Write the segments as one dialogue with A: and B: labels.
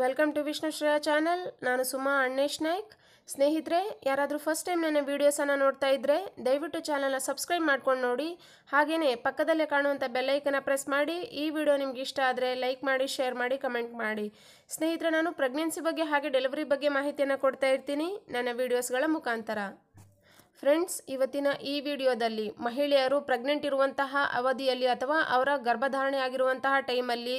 A: welcome to Vishnu Shreya channel ನಾನು ಸುಮಾ ಅಣ್ಣೇಶ್ ನಾಯ್ಕ್ ಸ್ನೇಹಿತರೆ ಯಾರಾದರೂ ಫಸ್ಟ್ ಟೈಮ್ ನನ್ನ ವೀಡಿಯೋಸನ್ನು ನೋಡ್ತಾ ಇದ್ದರೆ ದಯವಿಟ್ಟು ಚಾನಲ್ನ ಸಬ್ಸ್ಕ್ರೈಬ್ ಮಾಡ್ಕೊಂಡು ನೋಡಿ ಹಾಗೆಯೇ ಪಕ್ಕದಲ್ಲೇ ಕಾಣುವಂಥ ಬೆಲ್ಲೈಕನ್ನ ಪ್ರೆಸ್ ಮಾಡಿ ಈ ವಿಡಿಯೋ ನಿಮ್ಗೆ ಇಷ್ಟ ಆದರೆ ಲೈಕ್ ಮಾಡಿ ಶೇರ್ ಮಾಡಿ ಕಮೆಂಟ್ ಮಾಡಿ ಸ್ನೇಹಿತರೆ ನಾನು ಪ್ರೆಗ್ನೆನ್ಸಿ ಬಗ್ಗೆ ಹಾಗೆ ಡೆಲಿವರಿ ಬಗ್ಗೆ ಮಾಹಿತಿಯನ್ನು ಕೊಡ್ತಾ ಇರ್ತೀನಿ ನನ್ನ ವೀಡಿಯೋಸ್ಗಳ ಮುಖಾಂತರ ಫ್ರೆಂಡ್ಸ್ ಇವತ್ತಿನ ಈ ವಿಡಿಯೋದಲ್ಲಿ ಮಹಿಳೆಯರು ಪ್ರೆಗ್ನೆಂಟ್ ಇರುವಂತಹ ಅವಧಿಯಲ್ಲಿ ಅಥವಾ ಅವರ ಗರ್ಭಧಾರಣೆ ಆಗಿರುವಂತಹ ಟೈಮಲ್ಲಿ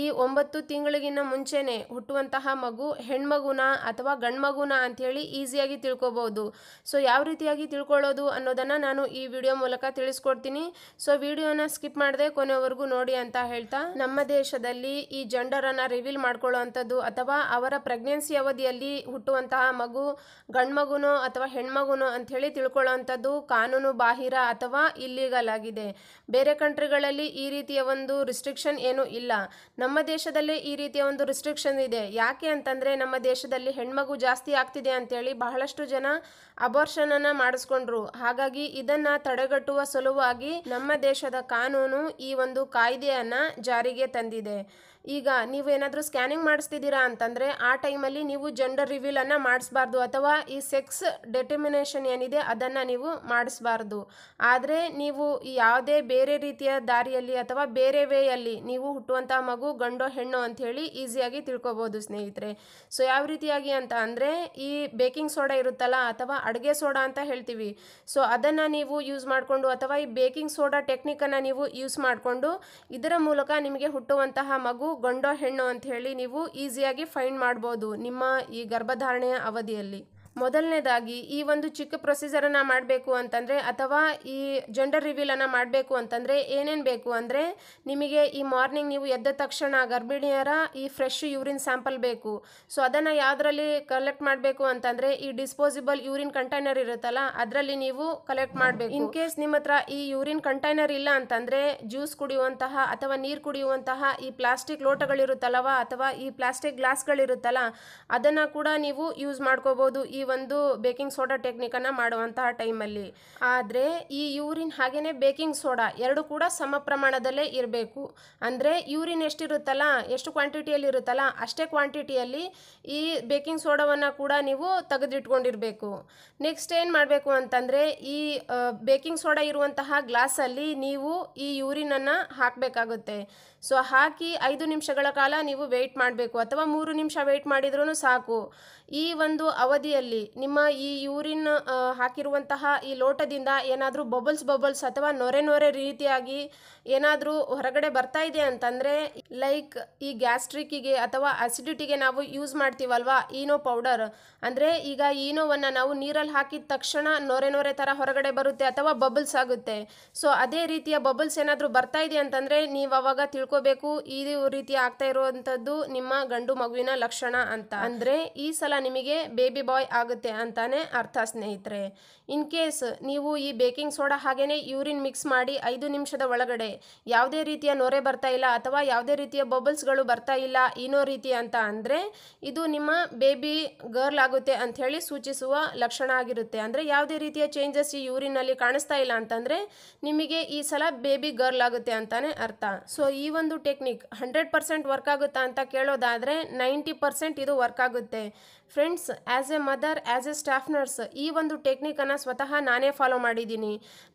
A: ಈ ಒಂಬತ್ತು ತಿಂಗಳಿಗಿಂತ ಮುಂಚೆನೆ ಹುಟ್ಟುವಂತಹ ಮಗು ಹೆಣ್ಮಗುನ ಅಥವಾ ಗಂಡ್ಮಗುನ ಅಂಥೇಳಿ ಈಸಿಯಾಗಿ ತಿಳ್ಕೊಬೋದು ಸೊ ಯಾವ ರೀತಿಯಾಗಿ ತಿಳ್ಕೊಳ್ಳೋದು ಅನ್ನೋದನ್ನು ನಾನು ಈ ವಿಡಿಯೋ ಮೂಲಕ ತಿಳಿಸ್ಕೊಡ್ತೀನಿ ಸೊ ವಿಡಿಯೋನ ಸ್ಕಿಪ್ ಮಾಡದೆ ಕೊನೆವರೆಗೂ ನೋಡಿ ಅಂತ ಹೇಳ್ತಾ ನಮ್ಮ ದೇಶದಲ್ಲಿ ಈ ಜೆಂಡರನ್ನು ರಿವೀಲ್ ಮಾಡ್ಕೊಳ್ಳೋ ಅಥವಾ ಅವರ ಪ್ರೆಗ್ನೆನ್ಸಿ ಅವಧಿಯಲ್ಲಿ ಹುಟ್ಟುವಂತಹ ಮಗು ಗಂಡ್ಮಗುನೋ ಅಥವಾ ಹೆಣ್ಮಗುನೋ ಅಂಥೇಳಿ ತಿಳ್ಕೊಳ್ಳೋವಂಥದ್ದು ಕಾನೂನು ಬಾಹಿರ ಅಥವಾ ಇಲ್ಲೀಗಲ್ ಆಗಿದೆ ಬೇರೆ ಕಂಟ್ರಿಗಳಲ್ಲಿ ಈ ರೀತಿಯ ಒಂದು ರಿಸ್ಟ್ರಿಕ್ಷನ್ ಏನೂ ಇಲ್ಲ ನಮ್ಮ ದೇಶದಲ್ಲಿ ಈ ರೀತಿಯ ಒಂದು ರಿಸ್ಟ್ರಿಕ್ಷನ್ ಇದೆ ಯಾಕೆ ಅಂತಂದರೆ ನಮ್ಮ ದೇಶದಲ್ಲಿ ಹೆಣ್ಮಗು ಜಾಸ್ತಿ ಆಗ್ತಿದೆ ಅಂತೇಳಿ ಬಹಳಷ್ಟು ಜನ ಅಬೋರ್ಷನನ್ನು ಮಾಡಿಸ್ಕೊಂಡ್ರು ಹಾಗಾಗಿ ಇದನ್ನು ತಡೆಗಟ್ಟುವ ಸಲುವಾಗಿ ನಮ್ಮ ದೇಶದ ಕಾನೂನು ಈ ಒಂದು ಕಾಯ್ದೆಯನ್ನು ಜಾರಿಗೆ ತಂದಿದೆ ಈಗ ನೀವು ಏನಾದರೂ ಸ್ಕ್ಯಾನಿಂಗ್ ಮಾಡಿಸ್ತಿದ್ದೀರಾ ಅಂತಂದರೆ ಆ ಟೈಮಲ್ಲಿ ನೀವು ಜೆಂಡರ್ ರಿವೀಲನ್ನು ಮಾಡಿಸ್ಬಾರ್ದು ಅಥವಾ ಈ ಸೆಕ್ಸ್ ಡೆಟರ್ಮಿನೇಷನ್ ಏನಿದೆ ಅದನ್ನು ನೀವು ಮಾಡಿಸ್ಬಾರ್ದು ಆದರೆ ನೀವು ಯಾವುದೇ ಬೇರೆ ರೀತಿಯ ದಾರಿಯಲ್ಲಿ ಅಥವಾ ಬೇರೆ ವೇಯಲ್ಲಿ ನೀವು ಹುಟ್ಟುವಂಥ ಮಗು ಗಂಡೋ ಹೆಣ್ಣು ಅಂಥೇಳಿ ಈಸಿಯಾಗಿ ತಿಳ್ಕೊಬೋದು ಸ್ನೇಹಿತರೆ ಸೊ ಯಾವ ರೀತಿಯಾಗಿ ಅಂತ ಅಂದರೆ ಈ ಬೇಕಿಂಗ್ ಸೋಡಾ ಇರುತ್ತಲ್ಲ ಅಥವಾ ಅಡುಗೆ ಸೋಡಾ ಅಂತ ಹೇಳ್ತೀವಿ ಸೊ ಅದನ್ನು ನೀವು ಯೂಸ್ ಮಾಡಿಕೊಂಡು ಅಥವಾ ಈ ಬೇಕಿಂಗ್ ಸೋಡಾ ಟೆಕ್ನಿಕನ್ನು ನೀವು ಯೂಸ್ ಮಾಡಿಕೊಂಡು ಇದರ ಮೂಲಕ ನಿಮಗೆ ಹುಟ್ಟುವಂತಹ ಮಗು ಗಂಡೋ ಹೆಣ್ಣು ಅಂತ ಹೇಳಿ ನೀವು ಈಸಿಯಾಗಿ ಫೈಂಡ್ ಮಾಡ್ಬೋದು ನಿಮ್ಮ ಈ ಗರ್ಭಧಾರಣೆಯ ಅವಧಿಯಲ್ಲಿ ಮೊದಲನೇದಾಗಿ ಈ ಒಂದು ಚಿಕ್ಕ ಪ್ರೊಸೀಜರನ್ನು ಮಾಡಬೇಕು ಅಂತಂದರೆ ಅಥವಾ ಈ ಜೆಂಡರ್ ರಿವೀಲನ್ನು ಮಾಡಬೇಕು ಅಂತಂದರೆ ಏನೇನು ಬೇಕು ಅಂದರೆ ನಿಮಗೆ ಈ ಮಾರ್ನಿಂಗ್ ನೀವು ಎದ್ದ ತಕ್ಷಣ ಗರ್ಭಿಣಿಯರ ಈ ಫ್ರೆಶ್ ಯೂರಿನ್ ಸ್ಯಾಂಪಲ್ ಬೇಕು ಸೊ ಅದನ್ನು ಯಾವುದರಲ್ಲಿ ಕಲೆಕ್ಟ್ ಮಾಡಬೇಕು ಅಂತಂದರೆ ಈ ಡಿಸ್ಪೋಸಿಬಲ್ ಯೂರಿನ್ ಕಂಟೈನರ್ ಇರುತ್ತಲ್ಲ ಅದರಲ್ಲಿ ನೀವು ಕಲೆಕ್ಟ್ ಮಾಡಬೇಕು ಇನ್ ಕೇಸ್ ನಿಮ್ಮ ಹತ್ರ ಈ ಯೂರಿನ್ ಕಂಟೈನರ್ ಇಲ್ಲ ಅಂತಂದರೆ ಜ್ಯೂಸ್ ಕುಡಿಯುವಂತಹ ಅಥವಾ ನೀರು ಕುಡಿಯುವಂತಹ ಈ ಪ್ಲಾಸ್ಟಿಕ್ ಲೋಟಗಳಿರುತ್ತಲ್ಲವ ಅಥವಾ ಈ ಪ್ಲಾಸ್ಟಿಕ್ ಗ್ಲಾಸ್ಗಳಿರುತ್ತಲ್ಲ ಅದನ್ನು ಕೂಡ ನೀವು ಯೂಸ್ ಮಾಡ್ಕೋಬಹುದು ಈ ಒಂದು ಬೇಕಿಂಗ್ ಸೋಡಾ ಅನ್ನ ಮಾಡುವಂತಹ ಟೈಮಲ್ಲಿ ಆದರೆ ಈ ಯೂರಿನ್ ಹಾಗೇನೆ ಬೇಕಿಂಗ್ ಸೋಡಾ ಎರಡು ಕೂಡ ಸಮ ಪ್ರಮಾಣದಲ್ಲೇ ಇರಬೇಕು ಅಂದರೆ ಯೂರಿನ್ ಎಷ್ಟಿರುತ್ತಲ್ಲ ಎಷ್ಟು ಕ್ವಾಂಟಿಟಿಯಲ್ಲಿ ಇರುತ್ತಲ್ಲ ಅಷ್ಟೇ ಕ್ವಾಂಟಿಟಿಯಲ್ಲಿ ಈ ಬೇಕಿಂಗ್ ಸೋಡಾವನ್ನ ಕೂಡ ನೀವು ತೆಗೆದಿಟ್ಕೊಂಡಿರಬೇಕು ನೆಕ್ಸ್ಟ್ ಏನು ಮಾಡಬೇಕು ಅಂತಂದ್ರೆ ಈ ಬೇಕಿಂಗ್ ಸೋಡಾ ಇರುವಂತಹ ಅಲ್ಲಿ ನೀವು ಈ ಯೂರಿನ್ ಅನ್ನ ಹಾಕಬೇಕಾಗುತ್ತೆ ಸೊ ಹಾಕಿ ಐದು ನಿಮಿಷಗಳ ಕಾಲ ನೀವು ವೆಯ್ಟ್ ಮಾಡಬೇಕು ಅಥವಾ ಮೂರು ನಿಮಿಷ ವೆಯ್ಟ್ ಮಾಡಿದ್ರೂ ಸಾಕು ಈ ಒಂದು ಅವಧಿಯಲ್ಲಿ ನಿಮ್ಮ ಈ ಯೂರಿನ್ ಹಾಕಿರುವಂತಹ ಈ ಲೋಟದಿಂದ ಏನಾದರೂ ಬಬಲ್ಸ್ ಬಬಲ್ಸ್ ಅಥವಾ ನೊರೆ ನೊರೆ ರೀತಿಯಾಗಿ ಏನಾದರೂ ಹೊರಗಡೆ ಬರ್ತಾ ಇದೆ ಅಂತಂದರೆ ಲೈಕ್ ಈ ಗ್ಯಾಸ್ಟ್ರಿಕ್ಕಿಗೆ ಅಥವಾ ಅಸಿಡಿಟಿಗೆ ನಾವು ಯೂಸ್ ಮಾಡ್ತೀವಲ್ವಾ ಈನೋ ಪೌಡರ್ ಅಂದರೆ ಈಗ ಈನೋವನ್ನು ನಾವು ನೀರಲ್ಲಿ ಹಾಕಿದ ತಕ್ಷಣ ನೊರೆ ನೊರೆ ಥರ ಹೊರಗಡೆ ಬರುತ್ತೆ ಅಥವಾ ಬಬಲ್ಸ್ ಆಗುತ್ತೆ ಸೊ ಅದೇ ರೀತಿಯ ಬಬಲ್ಸ್ ಏನಾದರೂ ಬರ್ತಾ ಇದೆ ಅಂತಂದರೆ ನೀವು ಅವಾಗ ತಿಳ್ಕೋಬೇಕು ಈ ರೀತಿ ಆಗ್ತಾ ಇರುವಂಥದ್ದು ನಿಮ್ಮ ಗಂಡು ಮಗುವಿನ ಲಕ್ಷಣ ಅಂತ ಅಂದರೆ ಈ ಸಲ ನಿಮಗೆ ಬೇಬಿ ಬಾಯ್ ಆಗುತ್ತೆ ಅಂತಾನೆ ಅರ್ಥ ಸ್ನೇಹಿತರೆ ಇನ್ ಕೇಸ್ ನೀವು ಈ ಬೇಕಿಂಗ್ ಸೋಡಾ ಹಾಗೇನೆ ಯೂರಿನ್ ಮಿಕ್ಸ್ ಮಾಡಿ ಐದು ನಿಮಿಷದ ಒಳಗಡೆ ಯಾವುದೇ ರೀತಿಯ ನೊರೆ ಬರ್ತಾ ಇಲ್ಲ ಅಥವಾ ಯಾವುದೇ ರೀತಿಯ ಬಬಲ್ಸ್ಗಳು ಬರ್ತಾ ಇಲ್ಲ ಏನೋ ರೀತಿ ಅಂತ ಅಂದರೆ ಇದು ನಿಮ್ಮ ಬೇಬಿ ಗರ್ಲ್ ಆಗುತ್ತೆ ಅಂತ ಹೇಳಿ ಸೂಚಿಸುವ ಲಕ್ಷಣ ಆಗಿರುತ್ತೆ ಅಂದರೆ ಯಾವುದೇ ರೀತಿಯ ಚೇಂಜಸ್ ಈ ಯೂರಿನಲ್ಲಿ ಕಾಣಿಸ್ತಾ ಇಲ್ಲ ಅಂತಂದರೆ ನಿಮಗೆ ಈ ಸಲ ಬೇಬಿ ಗರ್ಲ್ ಆಗುತ್ತೆ ಅಂತಾನೆ ಅರ್ಥ ಸೊ ಈ ಒಂದು ಟೆಕ್ನಿಕ್ ಹಂಡ್ರೆಡ್ ಪರ್ಸೆಂಟ್ ವರ್ಕ್ ಆಗುತ್ತಾ ಅಂತ ಕೇಳೋದಾದರೆ ನೈಂಟಿ ಪರ್ಸೆಂಟ್ ಇದು ವರ್ಕ್ ಆಗುತ್ತೆ friends as a mother sir as a staff nurse ಈ ಒಂದು ಟೆಕ್ನಿಕನ್ನು ಸ್ವತಃ ನಾನೇ ಫಾಲೋ ಮಾಡಿದ್ದೀನಿ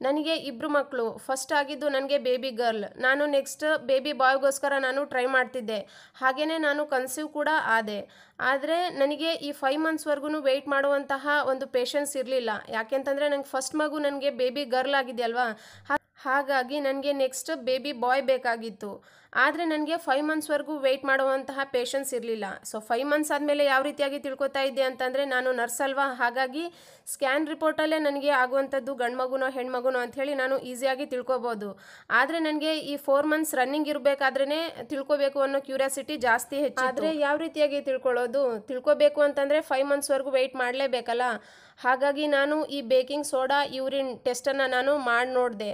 A: ನನಗೆ ಇಬ್ಬರು ಮಕ್ಕಳು ಫಸ್ಟ್ ಆಗಿದ್ದು ನನಗೆ ಬೇಬಿ ಗರ್ಲ್ ನಾನು ನೆಕ್ಸ್ಟ್ ಬೇಬಿ ಬಾಯ್ಗೋಸ್ಕರ ನಾನು ಟ್ರೈ ಮಾಡ್ತಿದ್ದೆ ಹಾಗೆಯೇ ನಾನು ಕನ್ಸೀವ್ ಕೂಡ ಆದೆ ಆದರೆ ನನಗೆ ಈ ಫೈವ್ ಮಂತ್ಸ್ವರೆಗೂ ವೆಯ್ಟ್ ಮಾಡುವಂತಹ ಒಂದು ಪೇಷನ್ಸ್ ಇರಲಿಲ್ಲ ಯಾಕೆಂತಂದರೆ ನನಗೆ ಫಸ್ಟ್ ಮಗು ನನಗೆ ಬೇಬಿ ಗರ್ಲ್ ಆಗಿದೆಯಲ್ವಾ ಹಾಗಾಗಿ ನನಗೆ ನೆಕ್ಸ್ಟ್ ಬೇಬಿ ಬಾಯ್ ಬೇಕಾಗಿತ್ತು ಆದರೆ ನನಗೆ ಫೈವ್ ಮಂತ್ಸ್ವರೆಗೂ ವೆಯ್ಟ್ ಮಾಡುವಂತಹ ಪೇಷನ್ಸ್ ಇರಲಿಲ್ಲ ಸೊ ಫೈವ್ ಮಂತ್ಸ್ ಆದಮೇಲೆ ಯಾವ ರೀತಿಯಾಗಿ ತಿಳ್ಕೊತಾ ಇದ್ದೆ ಅಂತಂದರೆ ನಾನು ನರ್ಸ್ ಅಲ್ವಾ ಹಾಗಾಗಿ ಸ್ಕ್ಯಾನ್ ರಿಪೋರ್ಟಲ್ಲೇ ನನಗೆ ಆಗುವಂಥದ್ದು ಗಂಡ್ಮಗುನೋ ಹೆಣ್ಮಗುನೋ ಅಂಥೇಳಿ ನಾನು ಈಸಿಯಾಗಿ ತಿಳ್ಕೊಬೋದು ಆದರೆ ನನಗೆ ಈ ಫೋರ್ ಮಂತ್ಸ್ ರನ್ನಿಂಗ್ ಇರಬೇಕಾದ್ರೇ ತಿಳ್ಕೊಬೇಕು ಅನ್ನೋ ಕ್ಯೂರಿಯಾಸಿಟಿ ಜಾಸ್ತಿ ಹೆಚ್ಚು ಆದರೆ ಯಾವ ರೀತಿಯಾಗಿ ತಿಳ್ಕೊಳ್ಳೋದು ತಿಳ್ಕೊಬೇಕು ಅಂತಂದರೆ ಫೈವ್ ಮಂತ್ಸ್ವರೆಗೂ ವೆಯ್ಟ್ ಮಾಡಲೇಬೇಕಲ್ಲ ಹಾಗಾಗಿ ನಾನು ಈ ಬೇಕಿಂಗ್ ಸೋಡಾ ಯೂರಿನ್ ಟೆಸ್ಟನ್ನು ನಾನು ಮಾಡಿ ನೋಡಿದೆ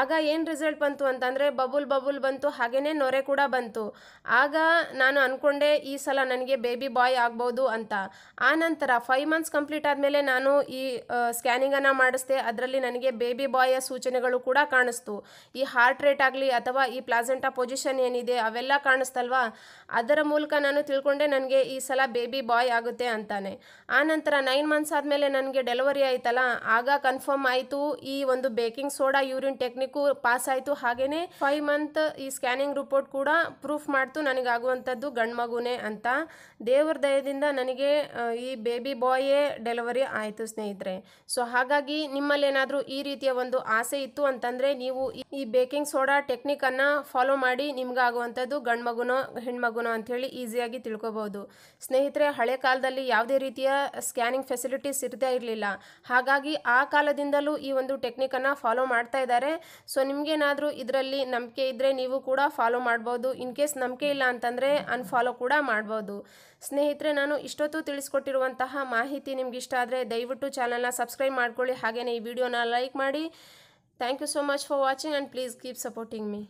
A: ಆಗ ಏನು ರಿಸಲ್ಟ್ ಬಂತು ಅಂತಂದರೆ ಬಬುಲ್ ಬಬುಲ್ ಬಂತು ಹಾಗೇ ನೊರೆ ಕೂಡ ಬಂತು ಆಗ ನಾನು ಅಂದ್ಕೊಂಡೆ ಈ ಸಲ ನನಗೆ ಬೇಬಿ ಬಾಯ್ ಆಗ್ಬೋದು ಅಂತ ಆ ನಂತರ ಫೈವ್ ಮಂತ್ಸ್ ಕಂಪ್ಲೀಟ್ ಆದಮೇಲೆ ನಾನು ಈ ಸ್ಕ್ಯಾನಿಂಗನ್ನು ಮಾಡಿಸ್ದೆ ಅದರಲ್ಲಿ ನನಗೆ ಬೇಬಿ ಬಾಯ ಸೂಚನೆಗಳು ಕೂಡ ಕಾಣಿಸ್ತು ಈ ಹಾರ್ಟ್ ರೇಟ್ ಆಗಲಿ ಅಥವಾ ಈ ಪ್ಲಾಸೆಂಟ ಪೊಸಿಷನ್ ಏನಿದೆ ಅವೆಲ್ಲ ಕಾಣಿಸ್ತಲ್ವಾ ಅದರ ಮೂಲಕ ನಾನು ತಿಳ್ಕೊಂಡೆ ನನಗೆ ಈ ಸಲ ಬೇಬಿ ಬಾಯ್ ಆಗುತ್ತೆ ಅಂತಾನೆ ಆ ನಂತರ ನೈನ್ ಮಂತ್ಸ್ ಆದಮೇಲೆ ನನಗೆ ಡೆಲಿವರಿ ಆಯ್ತಲ್ಲ ಆಗ ಕನ್ಫರ್ಮ್ ಆಯಿತು ಈ ಒಂದು baking soda urine technique clinic pass ಆಯ್ತು ಹಾಗೇನೆ ಫೈವ್ ಮಂತ್ ಈ ಸ್ಕ್ಯಾನಿಂಗ್ ರಿಪೋರ್ಟ್ ಕೂಡ ಪ್ರೂಫ್ ಮಾಡ್ತು ನನಗಾಗುವಂಥದ್ದು ಗಂಡ್ಮಗುನೇ ಮಗುನೆ ಅಂತ ದೇವರ ದಯದಿಂದ ನನಗೆ ಈ ಬೇಬಿ ಬಾಯೇ ಡೆಲಿವರಿ ಆಯಿತು ಸ್ನೇಹಿತರೆ ಸೊ ಹಾಗಾಗಿ ನಿಮ್ಮಲ್ಲಿ ಏನಾದರೂ ಈ ರೀತಿಯ ಒಂದು ಆಸೆ ಇತ್ತು ಅಂತಂದರೆ ನೀವು ಈ ಬೇಕಿಂಗ್ ಸೋಡಾ ಟೆಕ್ನಿಕ್ ಅನ್ನ ಫಾಲೋ ಮಾಡಿ ನಿಮ್ಗೆ ಆಗುವಂಥದ್ದು ಗಂಡು ಮಗುನೋ ಹೆಣ್ಮಗುನೋ ಹೇಳಿ ಈಸಿಯಾಗಿ ತಿಳ್ಕೊಬಹುದು ಸ್ನೇಹಿತರೆ ಹಳೆ ಕಾಲದಲ್ಲಿ ಯಾವುದೇ ರೀತಿಯ ಸ್ಕ್ಯಾನಿಂಗ್ ಫೆಸಿಲಿಟೀಸ್ ಇರ್ತಾ ಇರಲಿಲ್ಲ ಹಾಗಾಗಿ ಆ ಕಾಲದಿಂದಲೂ ಈ ಒಂದು ಟೆಕ್ನಿಕನ್ನು ಫಾಲೋ ಮಾಡ್ತಾ ಇದ್ದಾರೆ ಸೊ ನಿಮಗೇನಾದರೂ ಇದರಲ್ಲಿ ನಂಬಿಕೆ ಇದ್ದರೆ ನೀವು ಕೂಡ ಫಾಲೋ ಮಾಡ್ಬೋದು ಇನ್ ಕೇಸ್ ನಂಬಿಕೆ ಇಲ್ಲ ಅಂತಂದರೆ ಅನ್ಫಾಲೋ ಕೂಡ ಮಾಡ್ಬೋದು ಸ್ನೇಹಿತರೆ ನಾನು ಇಷ್ಟೊತ್ತು ತಿಳಿಸ್ಕೊಟ್ಟಿರುವಂತಹ ಮಾಹಿತಿ ನಿಮ್ಗೆ ಇಷ್ಟ ಆದರೆ ದಯವಿಟ್ಟು ಚಾನಲ್ನ ಸಬ್ಸ್ಕ್ರೈಬ್ ಮಾಡ್ಕೊಳ್ಳಿ ಹಾಗೆಯೇ ಈ ವಿಡಿಯೋನ ಲೈಕ್ ಮಾಡಿ thank you so much for watching and please keep supporting me